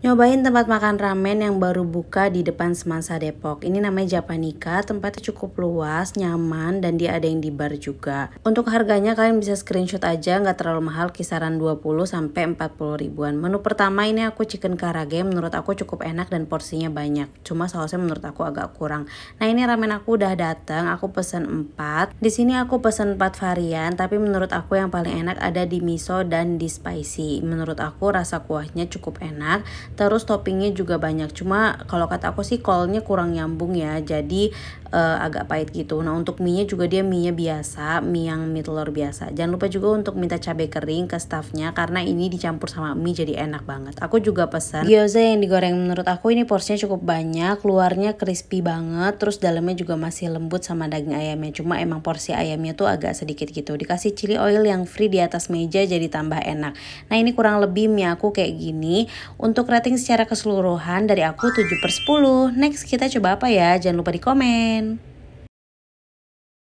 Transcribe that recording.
Nyobain tempat makan ramen yang baru buka di depan Semansa Depok. Ini namanya Japanika, tempatnya cukup luas, nyaman, dan dia ada yang di bar juga. Untuk harganya kalian bisa screenshot aja, nggak terlalu mahal, kisaran 20 40 ribuan. Menu pertama ini aku chicken karage, menurut aku cukup enak dan porsinya banyak. Cuma sausnya menurut aku agak kurang. Nah ini ramen aku udah datang, aku pesen 4. Di sini aku pesen 4 varian, tapi menurut aku yang paling enak ada di miso dan di spicy. Menurut aku rasa kuahnya cukup enak, terus toppingnya juga banyak cuma kalau kata aku sih kolnya kurang nyambung ya jadi uh, agak pahit gitu nah untuk mie nya juga dia mie nya biasa mie yang mie telur biasa jangan lupa juga untuk minta cabai kering ke staffnya karena ini dicampur sama mie jadi enak banget aku juga pesan gyoza yang digoreng menurut aku ini porsinya cukup banyak luarnya crispy banget terus dalamnya juga masih lembut sama daging ayamnya cuma emang porsi ayamnya tuh agak sedikit gitu dikasih chili oil yang free di atas meja jadi tambah enak nah ini kurang lebih mie aku kayak gini untuk rating secara keseluruhan dari aku 7 per 10. Next kita coba apa ya? Jangan lupa di komen.